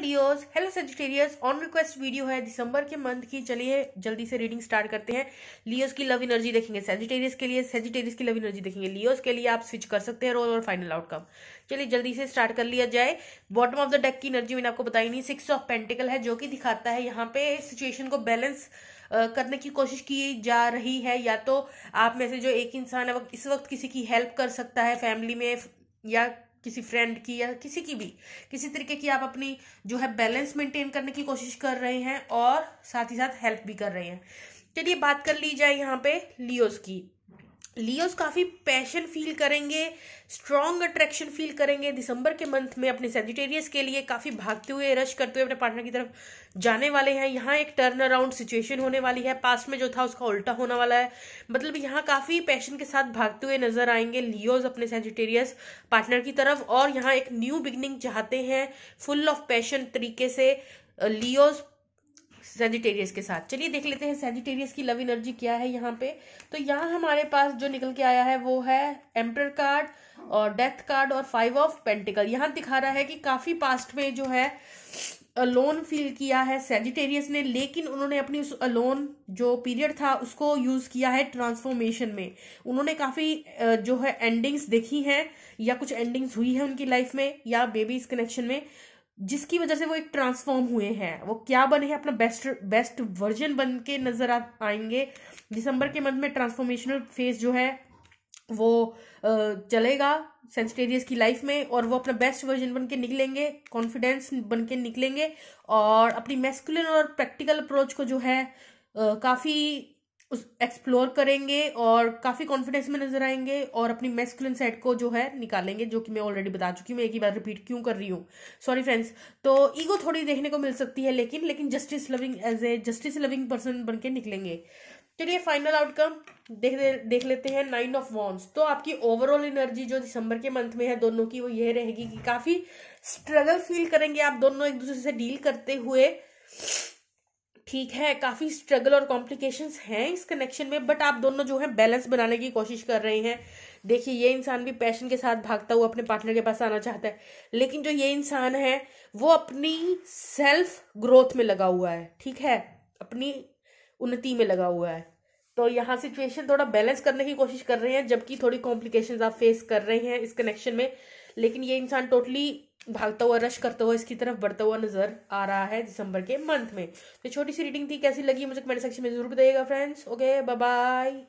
Leos hello Sagittarius on request video है दिसंबर के मंथ की चलिए जल्दी से रीडिंग स्टार्ट करते हैं लियोस की लव एनर्जी देखेंगे सेजिटेरियस के लिए सेजिटेरियस की लव एनर्जी देखेंगे लियोस के लिए आप स्विच कर सकते हैं रोल और फाइनल आउटकम चलिए जल्दी से स्टार्ट कर लिया जाए बॉटम ऑफ द डेक की एनर्जी मैंने आपको बताई नहीं सिक्स ऑफ पेंटिकल है जो कि दिखाता है यहाँ पे सिचुएशन को बैलेंस करने की कोशिश की जा रही है या तो आप में से जो एक इंसान है इस वक्त किसी की हेल्प कर सकता है फैमिली में या किसी फ्रेंड की या किसी की भी किसी तरीके की आप अपनी जो है बैलेंस मेंटेन करने की कोशिश कर रहे हैं और साथ ही साथ हेल्प भी कर रहे हैं चलिए बात कर ली जाए यहाँ पे लियोस की लियोस काफ़ी पैशन फील करेंगे स्ट्रॉन्ग अट्रैक्शन फील करेंगे दिसंबर के मंथ में अपने सेजिटेरियस के लिए काफ़ी भागते हुए रश करते हुए अपने पार्टनर की तरफ जाने वाले हैं यहाँ एक टर्न अराउंड सिचुएशन होने वाली है पास्ट में जो था उसका उल्टा होने वाला है मतलब यहाँ काफ़ी पैशन के साथ भागते हुए नजर आएंगे लियोज अपने सेजिटेरियस पार्टनर की तरफ और यहाँ एक न्यू बिगनिंग चाहते हैं फुल ऑफ पैशन तरीके से लियोज सेजिटेरियस के साथ चलिए देख लेते हैं सेजिटेरियस की लव एनर्जी क्या है यहाँ पे तो यहाँ हमारे पास जो निकल के आया है वो है एम्प्रर कार्ड और डेथ कार्ड और फाइव ऑफ पेंटिकल यहाँ दिखा रहा है कि काफी पास्ट में जो है अलोन फील किया है सेजिटेरियस ने लेकिन उन्होंने अपनी उस अलोन जो पीरियड था उसको यूज किया है ट्रांसफॉर्मेशन में उन्होंने काफी जो है एंडिंग्स देखी हैं या कुछ एंडिंग्स हुई है उनकी लाइफ में या बेबीज कनेक्शन में जिसकी वजह से वो एक ट्रांसफॉर्म हुए हैं वो क्या बने हैं अपना बेस्ट बेस्ट वर्जन बन के नज़र आ आएंगे दिसंबर के मंथ में ट्रांसफॉर्मेशनल फेज जो है वो चलेगा सेंसिटेरियस की लाइफ में और वो अपना बेस्ट वर्जन बन के निकलेंगे कॉन्फिडेंस बन के निकलेंगे और अपनी मेस्कुलर और प्रैक्टिकल अप्रोच को जो है काफ़ी उस एक्सप्लोर करेंगे और काफ़ी कॉन्फिडेंस में नजर आएंगे और अपनी मेस्कुलिन सेट को जो है निकालेंगे जो कि मैं ऑलरेडी बता चुकी हूँ एक ही बार रिपीट क्यों कर रही हूँ सॉरी फ्रेंड्स तो ईगो थोड़ी देखने को मिल सकती है लेकिन लेकिन justice loving as a justice loving person बन के निकलेंगे चलिए फाइनल आउटकम देख देख लेते हैं नाइन ऑफ वॉन्स तो आपकी ओवरऑल एनर्जी जो दिसंबर के मंथ में है दोनों की वो ये रहेगी कि काफ़ी स्ट्रगल फील करेंगे आप दोनों एक दूसरे से डील करते हुए ठीक है काफी स्ट्रगल और कॉम्प्लिकेशंस हैं इस कनेक्शन में बट आप दोनों जो है बैलेंस बनाने की कोशिश कर रहे हैं देखिए ये इंसान भी पैशन के साथ भागता हुआ अपने पार्टनर के पास आना चाहता है लेकिन जो ये इंसान है वो अपनी सेल्फ ग्रोथ में लगा हुआ है ठीक है अपनी उन्नति में लगा हुआ है तो यहाँ सिचुएशन थोड़ा बैलेंस करने की कोशिश कर रहे हैं जबकि थोड़ी कॉम्प्लिकेशन आप फेस कर रहे हैं इस कनेक्शन में लेकिन ये इंसान टोटली भागता हुआ रश करता हुआ इसकी तरफ बढ़ता हुआ नजर आ रहा है दिसंबर के मंथ में तो छोटी सी रीडिंग थी कैसी लगी मुझे कमेंट सेक्शन में जरूर बताइएगा फ्रेंड्स ओके बाय